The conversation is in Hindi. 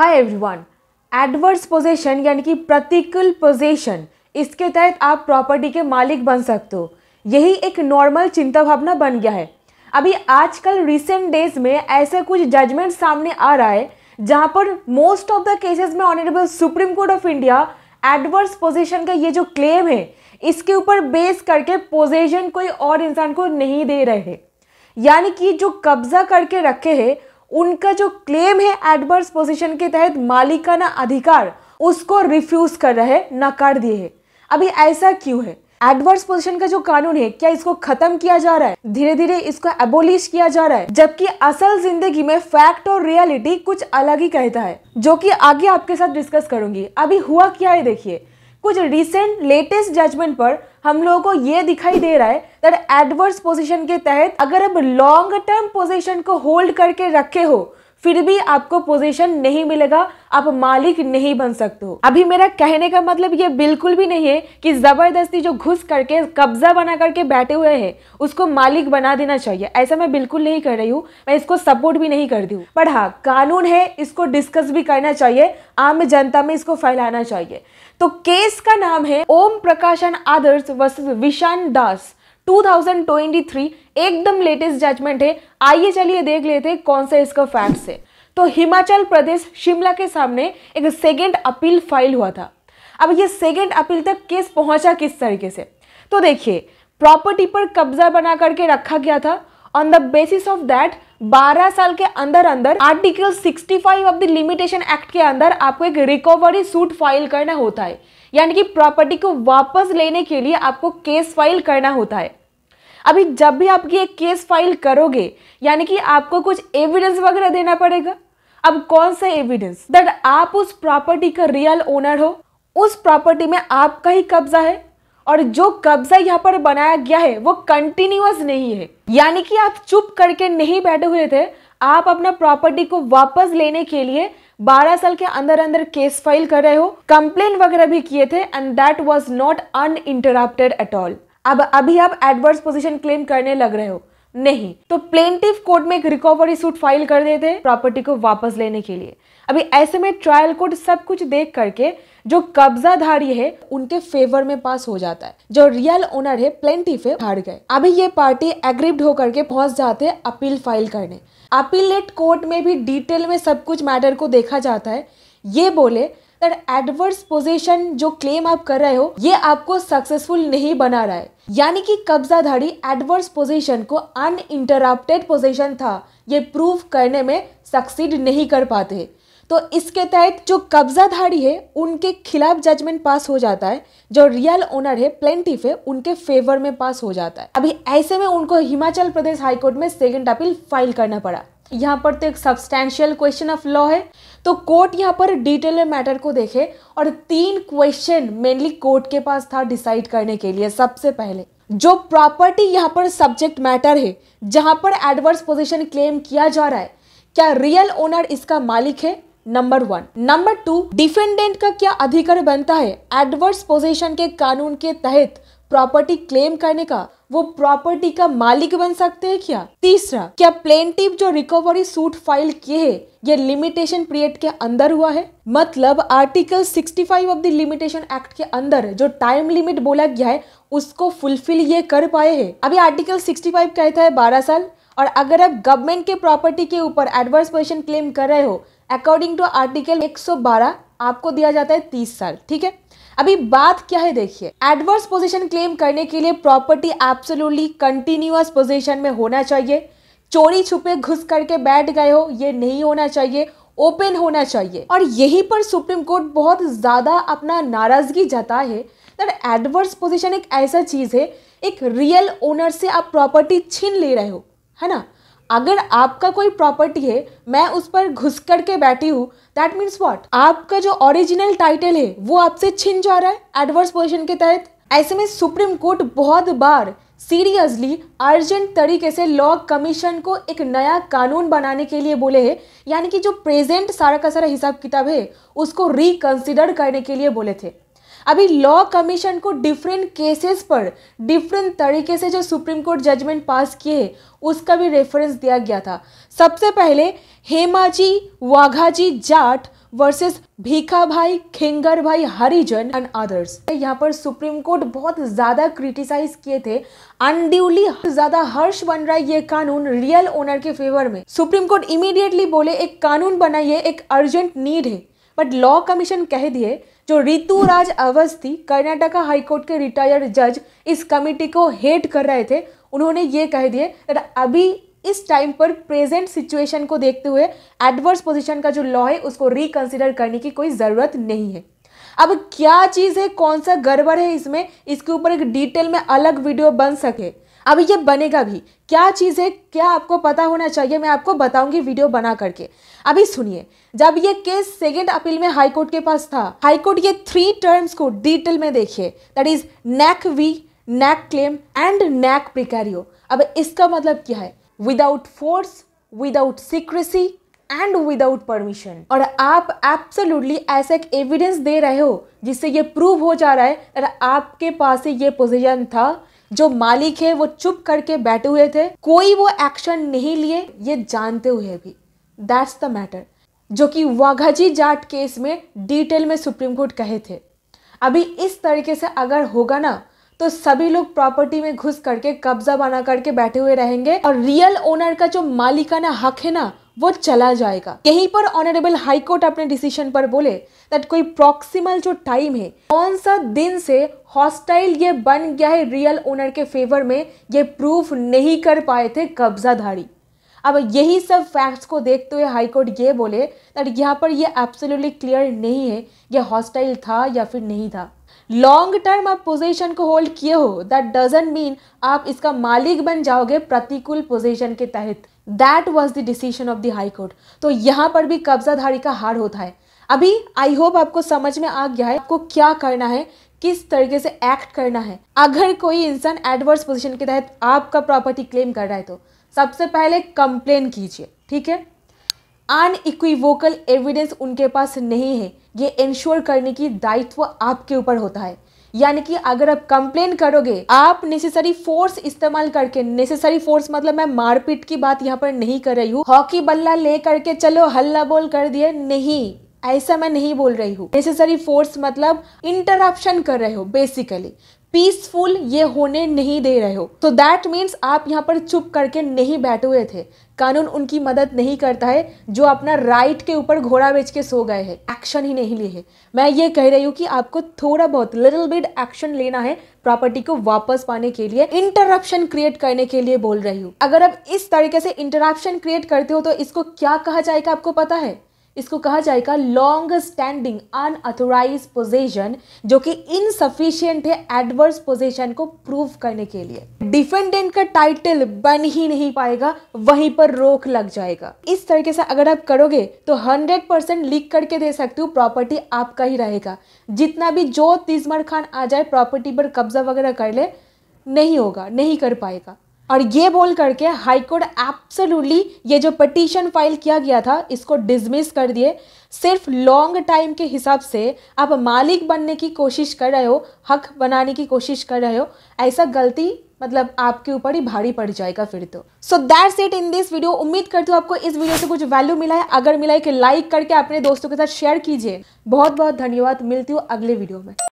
हाय एवरीवन एडवर्स पोजेशन यानी कि प्रतिकूल पोजीशन इसके तहत आप प्रॉपर्टी के मालिक बन सकते हो यही एक नॉर्मल चिंता भावना बन गया है अभी आजकल रिसेंट डेज में ऐसे कुछ जजमेंट सामने आ रहा है जहां पर मोस्ट ऑफ द केसेस में honourable supreme court of India adverse possession का ये जो क्लेम है इसके ऊपर बेस करके पोजिशन कोई और इंसान को नहीं दे रहे हैं यानी कि जो कब्जा करके रखे हैं उनका जो क्लेम है एडवर्स पोजीशन के तहत मालिकाना अधिकार उसको रिफ्यूज कर रहे नकार दिए है अभी ऐसा क्यों है एडवर्स पोजीशन का जो कानून है क्या इसको खत्म किया जा रहा है धीरे धीरे इसको एबोलिश किया जा रहा है जबकि असल जिंदगी में फैक्ट और रियलिटी कुछ अलग ही कहता है जो कि आगे आपके साथ डिस्कस करूंगी अभी हुआ क्या है देखिए कुछ रिसेंट लेटेस्ट जजमेंट पर हम लोगों को ये दिखाई दे रहा है दैट एडवर्स पोजीशन के तहत अगर आप लॉन्ग टर्म पोजीशन को होल्ड करके रखे हो फिर भी आपको पोजीशन नहीं मिलेगा आप मालिक नहीं बन सकते हो अभी मेरा कहने का मतलब ये बिल्कुल भी नहीं है कि ज़बरदस्ती जो घुस करके कब्जा बना करके बैठे हुए हैं उसको मालिक बना देना चाहिए ऐसा मैं बिल्कुल नहीं कर रही हूँ मैं इसको सपोर्ट भी नहीं करती हूँ पर हाँ कानून है इसको डिस्कस भी करना चाहिए आम जनता में इसको फैलाना चाहिए तो केस का नाम है ओम प्रकाशन आदर्श वर्सेस विशान दास 2023 एकदम लेटेस्ट जजमेंट है आइए चलिए देख लेते हैं कौन सा इसका फैक्ट्स है तो हिमाचल प्रदेश शिमला के सामने एक सेकेंड अपील फाइल हुआ था अब ये सेकेंड अपील तक केस पहुंचा किस तरीके से तो देखिए प्रॉपर्टी पर कब्जा बना करके रखा गया था on the basis of that 12 साल के अंदर अंदर article 65 of the limitation act के अंदर आपको एक रिकवरी सूट फाइल करना होता है यानी कि प्रॉपर्टी को वापस लेने के लिए आपको केस फाइल करना होता है अभी जब भी आप ये केस फाइल करोगे यानी कि आपको कुछ एविडेंस वगैरह देना पड़ेगा अब कौन सा एविडेंस दैट आप उस प्रॉपर्टी का रियल ओनर हो उस प्रॉपर्टी में आपका ही कब्जा है और जो कब्जा यहाँ पर बनाया गया है वो कंटिन्यूस नहीं है यानी कि आप चुप करके नहीं बैठे हुए थे आप अपना प्रॉपर्टी को वापस लेने के लिए 12 साल के अंदर अंदर केस फाइल कर रहे हो कंप्लेन वगैरह भी किए थे and that was not uninterrupted at all अब अभी आप एडवर्स पोजीशन क्लेम करने लग रहे हो नहीं तो प्लेंटिव कोर्ट में एक रिकवरी सूट फाइल कर देते प्रॉपर्टी को वापस लेने के लिए अभी ऐसे में ट्रायल कोर्ट सब कुछ देख करके जो कब्जाधारी है उनके फेवर में पास हो जाता है जो रियल ओनर है प्लेंटिफ है हार गए अभी ये पार्टी एग्रीड होकर के पहुंच जाते हैं अपील फाइल करने अपीलेट कोर्ट में भी डिटेल में सब कुछ मैटर को देखा जाता है ये बोले दैट एडवर्स पोजीशन जो क्लेम आप कर रहे हो ये आपको सक्सेसफुल नहीं बना रहा है यानी कि कब्जाधारी एडवर्स पोजीशन को इंटरप्टेड पोजिशन था ये प्रूव करने में सक्सीड नहीं कर पाते तो इसके तहत जो कब्जाधारी है उनके खिलाफ जजमेंट पास हो जाता है जो रियल ओनर है प्लेंटिफ है उनके फेवर में पास हो जाता है अभी ऐसे में उनको हिमाचल प्रदेश हाईकोर्ट में सेकेंड अपील फाइल करना पड़ा यहाँ पर तो एक सब्सटैंशियल क्वेश्चन ऑफ लॉ है तो कोर्ट यहाँ पर डिटेल में मैटर को देखे और तीन क्वेश्चन मेनली कोर्ट के पास था डिसाइड करने के लिए सबसे पहले जो प्रॉपर्टी यहाँ पर सब्जेक्ट मैटर है जहाँ पर एडवर्स पोजिशन क्लेम किया जा रहा है क्या रियल ओनर इसका मालिक है number one number two defendant का क्या अधिकार बनता है एडवर्स पोजिशन के कानून के तहत प्रॉपर्टी क्लेम करने का वो प्रॉपर्टी का मालिक बन सकते हैं क्या तीसरा क्या प्लेनटिव जो रिकवरी सूट फाइल किए है ये लिमिटेशन पीरियड के अंदर हुआ है मतलब article 65 of the limitation act के अंदर जो टाइम लिमिट बोला गया है उसको फुलफिल ये कर पाए हैं अभी आर्टिकल 65 कहता है 12 साल और अगर आप गवर्नमेंट के प्रॉपर्टी के ऊपर एडवर्स पोजिशन क्लेम कर रहे हो अकॉर्डिंग टू आर्टिकल एक आपको दिया जाता है तीस साल ठीक है अभी बात क्या है देखिए एडवर्स पोजीशन क्लेम करने के लिए प्रॉपर्टी एब्सोल्युटली कंटिन्यूस पोजीशन में होना चाहिए चोरी छुपे घुस करके बैठ गए हो ये नहीं होना चाहिए ओपन होना चाहिए और यही पर सुप्रीम कोर्ट बहुत ज़्यादा अपना नाराज़गी जता है दैट एडवर्स पोजिशन एक ऐसा चीज़ है एक रियल ओनर से आप प्रॉपर्टी छीन ले रहे हो है ना अगर आपका कोई प्रॉपर्टी है मैं उस पर घुस करके बैठी हूँ दैट मीन्स वॉट आपका जो ओरिजिनल टाइटल है वो आपसे छिन जा रहा है एडवर्स पोजिशन के तहत ऐसे में सुप्रीम कोर्ट बहुत बार सीरियसली अर्जेंट तरीके से लॉ कमीशन को एक नया कानून बनाने के लिए बोले हैं यानी कि जो प्रेजेंट सारा का सारा हिसाब किताब है उसको रिकंसिडर करने के लिए बोले थे अभी लॉ कमीशन को डिफरेंट केसेस पर डिफरेंट तरीके से जो सुप्रीम कोर्ट जजमेंट पास किए हैं उसका भी रेफरेंस दिया गया था सबसे पहले हेमाजी वाघाजी जाट वर्सेस भीखा भाई खेंगर भाई हरिजन एंड अदर्स यहाँ पर सुप्रीम कोर्ट बहुत ज़्यादा क्रिटिसाइज किए थे अनड्यूली ज़्यादा हर्ष बन रहा है ये कानून रियल ओनर के फेवर में सुप्रीम कोर्ट इमीडिएटली बोले एक कानून बनाइए एक अर्जेंट नीड है बट लॉ कमीशन कह दिए जो ऋतु राज अवस्थी कर्नाटका हाईकोर्ट के रिटायर्ड जज इस कमिटी को हेट कर रहे थे उन्होंने ये कह दिए अभी इस टाइम पर प्रेजेंट सिचुएशन को देखते हुए एडवर्स पोजीशन का जो लॉ है उसको रिकंसिडर करने की कोई ज़रूरत नहीं है अब क्या चीज़ है कौन सा गड़बड़ है इसमें इसके ऊपर एक डिटेल में अलग वीडियो बन सके अभी ये बनेगा भी क्या चीज़ है क्या आपको पता होना चाहिए मैं आपको बताऊंगी वीडियो बना करके अभी सुनिए जब ये केस सेकेंड अपील में हाई कोर्ट के पास था हाई कोर्ट ये थ्री टर्म्स को डिटेल में देखिए that is nec vi nec clam and nec precario अब इसका मतलब क्या है without force without secrecy and without permission और आप एब्सोल्युटली ऐसा एक एविडेंस दे रहे हो जिससे ये प्रूव हो जा रहा है आपके पास ये पोजीशन था जो मालिक है वो चुप करके बैठे हुए थे कोई वो एक्शन नहीं लिए ये जानते हुए भी दैट्स द मैटर जो कि वाघाजी जाट केस में डिटेल में सुप्रीम कोर्ट कहे थे अभी इस तरीके से अगर होगा ना तो सभी लोग प्रॉपर्टी में घुस करके कब्जा बना करके बैठे हुए रहेंगे और रियल ओनर का जो मालिकाना हक है ना वो चला जाएगा यहीं पर ऑनरेबल हाईकोर्ट अपने डिसीजन पर बोले दैट कोई प्रॉक्सिमल जो टाइम है कौन सा दिन से हॉस्टाइल ये बन गया है रियल ओनर के फेवर में ये प्रूफ नहीं कर पाए थे कब्जाधारी अब यही सब फैक्ट्स को देखते हुए हाईकोर्ट ये बोले दैट यहाँ पर ये एब्सोल्युटली क्लियर नहीं है यह हॉस्टाइल था या फिर नहीं था लॉन्ग टर्म आप पोजीशन को होल्ड किए हो दैट डजेंट मीन आप इसका मालिक बन जाओगे प्रतिकूल पोजीशन के तहत that was the decision of the high court तो यहां पर भी कब्जाधारी का हार होता है अभी आई होप आपको समझ में आ गया है आपको क्या करना है किस तरीके से एक्ट करना है अगर कोई इंसान एडवर्स पोजीशन के तहत आपका प्रॉपर्टी क्लेम कर रहा है तो सबसे पहले कंप्लेन कीजिए ठीक है अन इक्विवोकल एविडेंस उनके पास नहीं है ये इंश्योर करने की दायित्व आपके ऊपर होता है यानी कि अगर आप कंप्लेन करोगे आप नेसेसरी फोर्स इस्तेमाल करके नेसेसरी फोर्स मतलब मैं मारपीट की बात यहाँ पर नहीं कर रही हूँ हॉकी बल्ला ले करके चलो हल्ला बोल कर दिए नहीं ऐसा मैं नहीं बोल रही हूँ नेसेसरी फोर्स मतलब इंटरप्शन कर रहे हो बेसिकली पीसफुल ये होने नहीं दे रहे हो तो दैट मीन्स आप यहाँ पर चुप करके नहीं बैठे हुए थे कानून उनकी मदद नहीं करता है जो अपना राइट के ऊपर घोड़ा बेच के सो गए हैं एक्शन ही नहीं लिए हैं मैं ये कह रही हूँ कि आपको थोड़ा बहुत लिटिल बिट एक्शन लेना है प्रॉपर्टी को वापस पाने के लिए इंटरप्शन क्रिएट करने के लिए बोल रही हूँ अगर आप इस तरीके से इंटरप्शन क्रिएट करते हो तो इसको क्या कहा जाएगा आपको पता है इसको कहा जाएगा लॉन्ग स्टैंडिंग अनऑथोराइज पोजेशन जो कि इनसफिशियंट है एडवर्स पोजेशन को प्रूव करने के लिए डिफेंडेंट का टाइटल बन ही नहीं पाएगा वहीं पर रोक लग जाएगा इस तरीके से अगर आप करोगे तो 100 परसेंट लिख करके दे सकते हो प्रॉपर्टी आपका ही रहेगा जितना भी जो तिजमर खान आ जाए प्रॉपर्टी पर कब्जा वगैरह कर ले नहीं होगा नहीं कर पाएगा और ये बोल करके हाईकोर्ट एब्सोल्युटली ये जो पटिशन फाइल किया गया था इसको डिसमिस कर दिए सिर्फ लॉन्ग टाइम के हिसाब से आप मालिक बनने की कोशिश कर रहे हो हक बनाने की कोशिश कर रहे हो ऐसा गलती मतलब आपके ऊपर ही भारी पड़ जाएगा फिर तो so that's it in this video उम्मीद करती हूँ आपको इस वीडियो से कुछ वैल्यू मिला है अगर मिला है कि लाइक करके अपने दोस्तों के साथ शेयर कीजिए बहुत बहुत धन्यवाद मिलती हूँ अगले वीडियो में